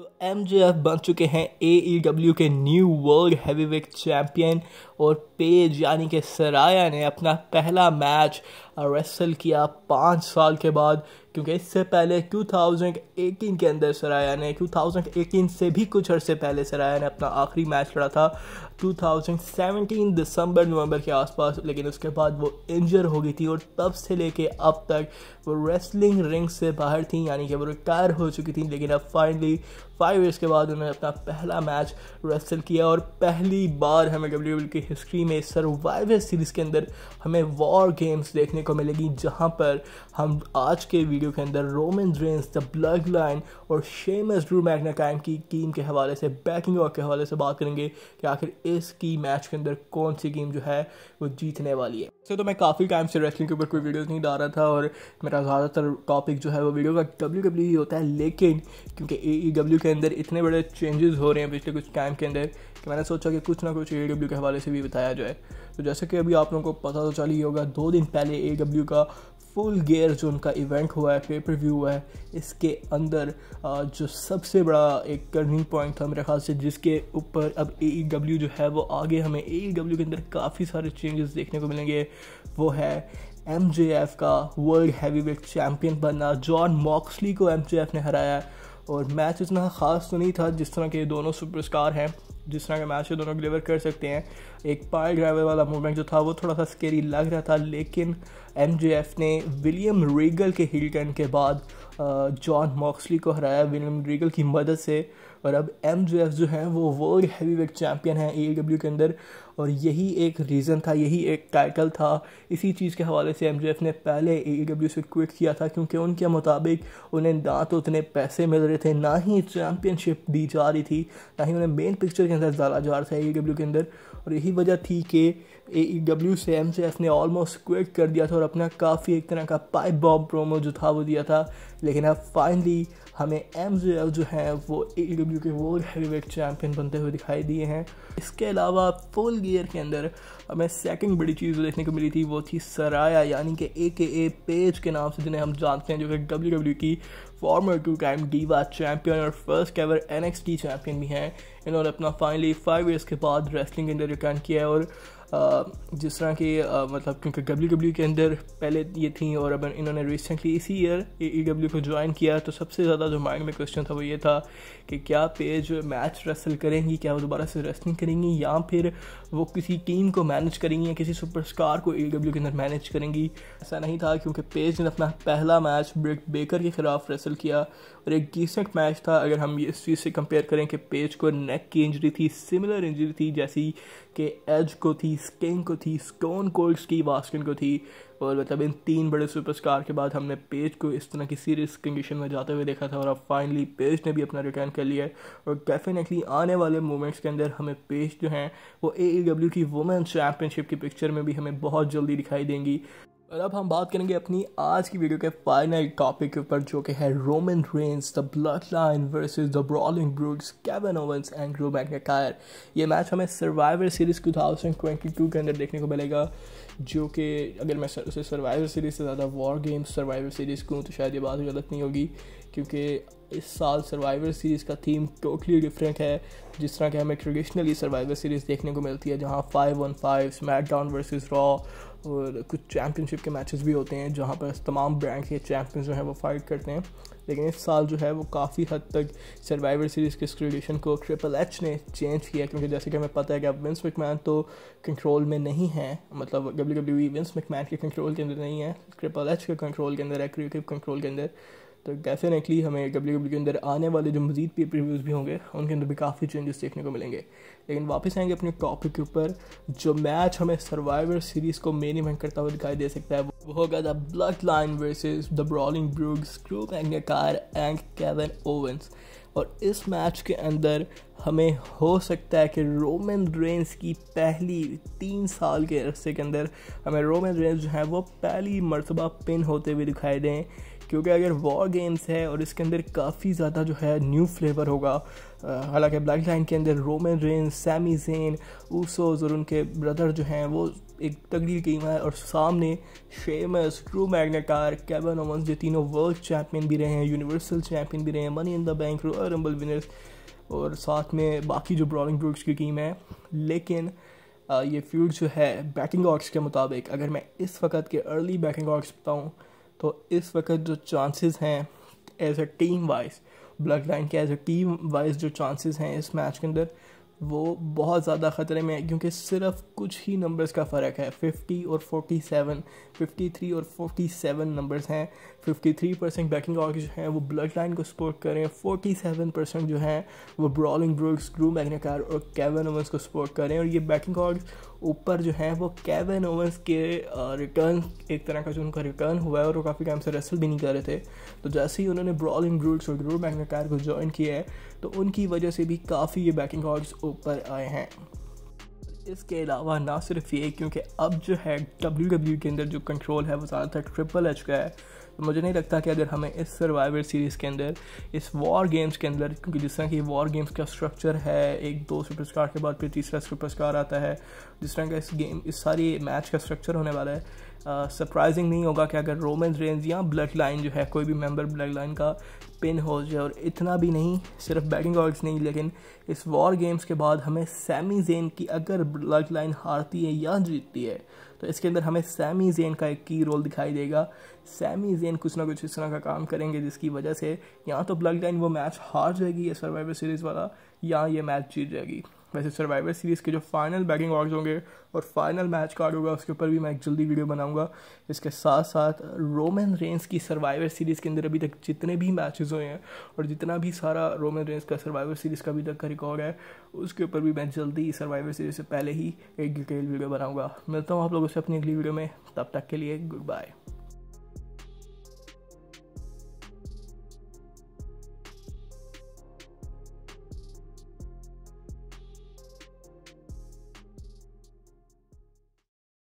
तो एम बन चुके हैं ए e के न्यू वर्ल्ड हैवीवेट चैम्पियन और पेज यानी कि सराया ने अपना पहला मैच रेसल किया पाँच साल के बाद क्योंकि इससे पहले 2018 के अंदर सराया ने 2018 से भी कुछ अर्से पहले सराया ने अपना आखिरी मैच लड़ा था 2017 दिसंबर नवंबर के आसपास लेकिन उसके बाद वो इंजर हो गई थी और तब से लेके अब तक वो रेसलिंग रिंग से बाहर थी यानी कि वो रिटायर हो चुकी थी लेकिन अब फाइनली फाइव ईयर्स के बाद उन्होंने अपना पहला मैच रेसल किया और पहली बार हमें डब्ल्यू e की हिस्ट्री में सर्वाइवर सीरीज़ के अंदर हमें वॉर गेम्स देखने को को मिलेगी जहाँ पर हम आज के वीडियो के अंदर Roman Reigns the bloodline और शेमस ड्रू मैगनाकाइम की टीम के हवाले से बैकिंग वर्क के हवाले से बात करेंगे कि आखिर इस की मैच के अंदर कौन सी गेम जो है वो जीतने वाली है वैसे तो मैं काफ़ी टाइम से रेसलिंग के ऊपर कोई वीडियो नहीं डाल रहा था और मेरा ज़्यादातर टॉपिक जो है वो वीडियो का डब्ल्यू डब्ल्यू ही होता है लेकिन क्योंकि ए ई डब्ल्यू के अंदर इतने बड़े चेंजेस हो रहे हैं पिछले कुछ टाइम के अंदर कि मैंने सोचा कि कुछ ना कुछ ए के हवाले से भी बताया जाए तो जैसे कि अभी आप लोगों को पता तो चल ही होगा दो दिन पहले ए का फुल गेयर जो उनका इवेंट हुआ है पेपर व्यू हुआ है इसके अंदर जो सबसे बड़ा एक टर्निंग पॉइंट था मेरे ख्याल से जिसके ऊपर अब ए जो है वो आगे हमें ए के अंदर काफ़ी सारे चेंजेस देखने को मिलेंगे वो है एम का वर्ल्ड हैवी वेट चैम्पियन बनना जॉन मॉक्सली को एम ने हराया और मैच इतना ख़ास तो नहीं था जिस तरह के दोनों सुपरस्टार हैं जिस तरह के मैच है दोनों डिलीवर कर सकते हैं एक पायल ड्राइवर वाला मूवमेंट जो था वो थोड़ा सा स्केरी लग रहा था लेकिन एम ने विलियम रीगल के हिल टर्न के बाद जॉन मॉक्सली को हराया विलियम रीगल की मदद से और अब एम जो एफ जो है वो वर्ल्ड हैवी वेट चैम्पियन है ए डब्ल्यू के अंदर और यही एक रीज़न था यही एक टाइटल था इसी चीज़ के हवाले से एम जो एफ ने पहले ए डब्ल्यू e से क्विट किया था क्योंकि उनके मुताबिक उन्हें ना तो उतने पैसे मिल रहे थे ना ही चैम्पियनशिप दी जा रही थी ना ही उन्हें मेन पिक्चर के अंदर डाला जा रहा था ए डब्ल्यू e के अंदर और यही वजह थी कि ए डब्ल्यू e से एम जे एफ ने ऑलमोस्ट क्विट कर दिया था और अपना काफ़ी एक तरह का पाइप बॉब प्रोमो जो था वो दिया था लेकिन अब फाइनली हमें एम जो है वो ए e के वर्ल्ड हैवीवेट चैम्पियन बनते हुए दिखाई दिए हैं इसके अलावा फुल गियर के अंदर हमें सेकंड बड़ी चीज़ देखने को मिली थी वो थी सराया यानी कि ए के ए पेज के नाम से जिन्हें हम जानते हैं जो कि डब्ल्यू डब्ल्यू e की former two time diva champion और first ever N X T champion भी हैं इन्होंने अपना फाइनली फाइव ईयर्स के बाद रेसलिंग के अंदर रिटर्न किया है और जिस तरह के मतलब क्योंकि डब्ल्यू डब्ल्यू e के अंदर पहले ये थी और अब इन्होंने रिसेंटली इसी ईयर ई डब्ल्यू को ज्वाइन किया तो सबसे ज़्यादा जो माइंड में क्वेश्चन था वो ये था कि क्या पेज मैच रेसल करेंगी क्या वो दोबारा से रेसलिंग करेंगी या फिर वो किसी टीम को मैनेज करेंगी या किसी सुपरस्टार को ई डब्ल्यू e के अंदर मैनेज करेंगी ऐसा नहीं था क्योंकि पेज ने अपना पहला मैच ब्रेक बेकर के खिलाफ रेसल किया और एक डिसेंट मैच था अगर हम इस चीज़ से कंपेयर करें कि पेज को नेक की इंजरी थी सिमिलर इंजरी थी जैसी कि एज को थी स्किंग को थी स्टोन कोल्ड्स की वास्किन को थी और मतलब इन तीन बड़े सुपरस्टार के बाद हमने पेज को इस तरह की सीरियस कंडीशन में जाते हुए देखा था और अब फाइनली पेज ने भी अपना रिटर्न कर लिया है और डेफिनेटली आने वाले मोमेंट्स के अंदर हमें पेज जो हैं वो ए e की वुमेन चैम्पियनशिप की पिक्चर में भी हमें बहुत जल्दी दिखाई देंगी और अब हम बात करेंगे अपनी आज की वीडियो के फाइनल टॉपिक के ऊपर जो कि है Roman Reigns the bloodline versus the brawling brutes Kevin Owens and Drew McIntyre ये मैच हमें सर्वाइवर सीरीज़ 2022 के अंदर देखने को मिलेगा जो कि अगर मैं उसे सर्वाइवर सीरीज़ से ज़्यादा वॉर गेम्स सर्वाइवर सीरीज़ कहूँ तो शायद ये बात गलत नहीं होगी क्योंकि इस साल सर्वाइवर सीरीज़ का थीम टोटली डिफरेंट है जिस तरह के हमें ट्रेडिशनली सर्वाइवर सीरीज़ देखने को मिलती है जहाँ five one five down versus Raw और कुछ चैम्पियनशिप के मैचेस भी होते हैं जहाँ पर तमाम ब्रांड के चैम्पियंस जो हैं वो फाइट करते हैं लेकिन इस साल जो है वो काफ़ी हद तक सर्वाइवर सीरीज़ के क्रिएशन को ट्रिपल एच ने चेंज किया क्योंकि जैसे कि हमें पता है कि अब विंस मकमैन तो कंट्रोल में नहीं है मतलब डब्ल्यू डब्ल्यू विंस मकमैन के कंट्रोल के अंदर नहीं है ट्रिपल एच के कंट्रोल के अंदर है क्रिएटिव कंट्रोल के अंदर तो डेफिनेटली हमें डब्ल्यू डब्ल्यू e के अंदर आने वाले जो मजीद पेपर रिव्यूज़ भी होंगे उनके अंदर भी काफ़ी चेंजेस देखने को मिलेंगे लेकिन वापस आएंगे अपने टॉपिक के ऊपर जो मैच हमें सर्वाइवर सीरीज़ को मेन इवेंट करता हुआ दिखाई दे सकता है वो होगा the bloodline versus the brawling brutes स्क्रू मैग्नेकार एंड कैवन ओवंस और इस मैच के अंदर हमें हो सकता है कि रोमन रेंस की पहली तीन साल के अरसे के अंदर हमें रोमन रेंस जो हैं वो पहली मरतबा पिन होते हुए दिखाई दें क्योंकि अगर वॉर गेम्स है और इसके अंदर काफ़ी ज़्यादा जो है न्यू फ्लेवर होगा हालांकि ब्लैक लाइन के अंदर Roman Reigns Sami Zayn Usos और उनके ब्रदर जो हैं वो एक तगड़ी टीम है और सामने Sheamus Drew McIntyre Kevin Owens ये तीनों वर्ल्ड चैम्पियन भी रहे हैं यूनिवर्सल चैम्पियन भी रहे हैं money in the bank royal rumble winners और साथ में बाकी जो ब्रॉलिंग ब्रूक्स की टीम है लेकिन ये फील्ड जो है बैटिंग ऑर्ड्स के मुताबिक अगर मैं इस वक्त के अर्ली बैटिंग ऑर्ड्स बताऊँ तो इस वक्त जो चांसेस हैं as a team wise bloodline के एज अ टीम वाइज जो चांसेस हैं इस मैच के अंदर वो बहुत ज़्यादा ख़तरे में है क्योंकि सिर्फ कुछ ही नंबर्स का फ़र्क है 50 और 47, 53 और 47 नंबर्स हैं 53 परसेंट बैकिंग और जो हैं वो ब्लड लाइन को सपोर्ट करें रहे सेवन 47 परसेंट जो हैं वो ब्रॉलिंग ब्रुक्स ग्रू मैगनाकार और कैवन ओवंस को सपोर्ट करें और ये बैकिंग ऑर्ग ऊपर जो हैं वो कैवन ओवंस के रिटर्न एक तरह का जो उनका रिटर्न हुआ है और वो काफ़ी टाइम से रेसल भी नहीं कर रहे थे तो जैसे ही उन्होंने ब्रॉलिंग ब्रूट्स और ग्रू मैग्नेकार को ज्वाइन किया है तो उनकी वजह से भी काफ़ी ये बैटिंग ऑर्ड्स ऊपर आए हैं इसके अलावा ना सिर्फ ये क्योंकि अब जो है डब्ल्यू डब्ल्यू e के अंदर जो कंट्रोल है वो ज़्यादातर ट्रिपल एच का है तो मुझे नहीं लगता कि अगर हमें इस सर्वाइवर सीरीज़ के अंदर इस वॉर गेम्स के अंदर क्योंकि जिस तरह की वॉर गेम्स का स्ट्रक्चर है एक दो स्टार के बाद फिर तीसरा स्टार आता है जिस तरह का इस गेम इस सारी मैच का स्ट्रक्चर होने वाला है सरप्राइजिंग नहीं होगा कि अगर रोमन रेंज या ब्लड लाइन जो है कोई भी मेंबर ब्लड लाइन का पिन हो जाए और इतना भी नहीं सिर्फ बैटिंग ऑर्ड्स नहीं लेकिन इस वॉर गेम्स के बाद हमें सैमी जेन की अगर ब्लड लाइन हारती है या जीतती है तो इसके अंदर हमें सैमी जेन का एक की रोल दिखाई देगा सैमी जेन कुछ ना कुछ इस तरह का काम करेंगे जिसकी वजह से या तो ब्लड लाइन वो मैच हार जाएगी ये सर्वाइवर सीरीज़ वाला या ये मैच जीत जाएगी वैसे सर्वाइवर सीरीज़ के जो फाइनल बैटिंग ऑर्ड्स होंगे और फाइनल मैच कार्ड होगा उसके ऊपर भी मैं एक जल्दी वीडियो बनाऊंगा इसके साथ साथ रोमन रेंस की सर्वाइवर सीरीज़ के अंदर अभी तक जितने भी मैचेस हुए हैं और जितना भी सारा रोमन रेंस का सर्वाइवर सीरीज़ का अभी तक का रिकॉर्ड है उसके ऊपर भी मैं जल्दी सर्वाइवर सीरीज़ से पहले ही एक डिटेल वीडियो बनाऊँगा मिलता हूँ आप लोगों से अपनी अगली वीडियो में तब तक के लिए गुड बाय